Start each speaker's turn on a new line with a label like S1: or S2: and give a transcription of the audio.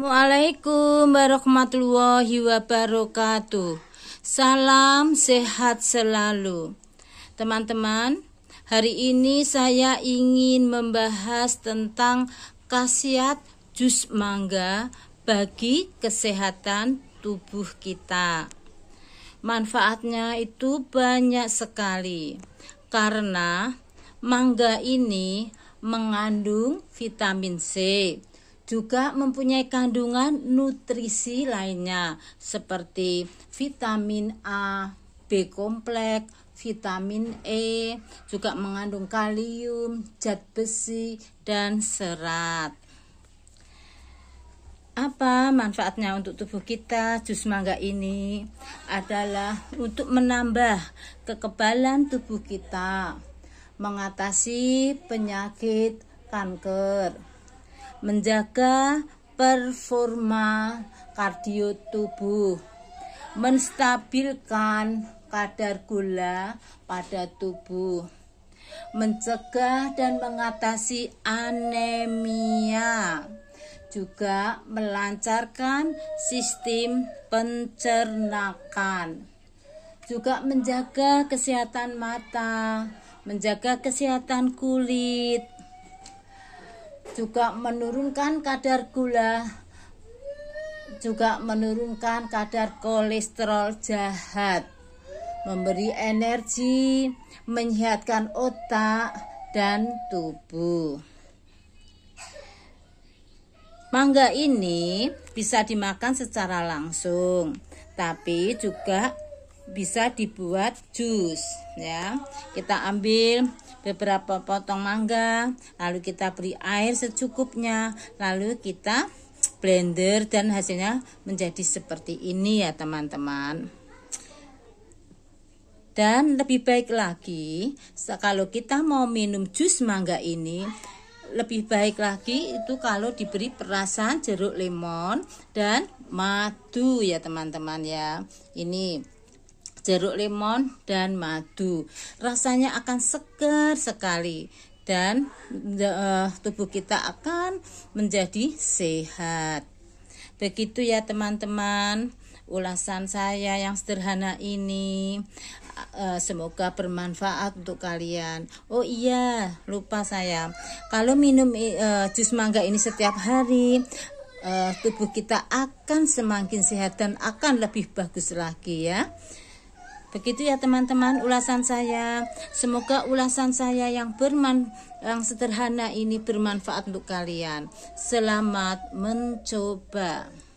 S1: Assalamualaikum warahmatullahi wabarakatuh. Salam sehat selalu. Teman-teman, hari ini saya ingin membahas tentang khasiat jus mangga bagi kesehatan tubuh kita. Manfaatnya itu banyak sekali. Karena mangga ini mengandung vitamin C juga mempunyai kandungan nutrisi lainnya seperti vitamin A, B kompleks, vitamin E, juga mengandung kalium, zat besi dan serat. Apa manfaatnya untuk tubuh kita? Jus mangga ini adalah untuk menambah kekebalan tubuh kita, mengatasi penyakit kanker menjaga performa kardio tubuh, menstabilkan kadar gula pada tubuh, mencegah dan mengatasi anemia, juga melancarkan sistem pencernakan, juga menjaga kesehatan mata, menjaga kesehatan kulit, juga menurunkan kadar gula juga menurunkan kadar kolesterol jahat memberi energi menyehatkan otak dan tubuh mangga ini bisa dimakan secara langsung tapi juga bisa dibuat jus ya kita ambil beberapa potong mangga, lalu kita beri air secukupnya, lalu kita blender dan hasilnya menjadi seperti ini ya teman-teman. Dan lebih baik lagi, kalau kita mau minum jus mangga ini, lebih baik lagi itu kalau diberi perasan jeruk lemon dan madu ya teman-teman ya. Ini jeruk lemon dan madu. Rasanya akan segar sekali dan uh, tubuh kita akan menjadi sehat. Begitu ya teman-teman ulasan saya yang sederhana ini eh, semoga bermanfaat untuk kalian. Oh iya, lupa saya. Kalau minum uh, jus mangga ini setiap hari uh, tubuh kita akan semakin sehat dan akan lebih bagus lagi ya. Begitu ya teman-teman ulasan saya. Semoga ulasan saya yang berman yang sederhana ini bermanfaat untuk kalian. Selamat mencoba.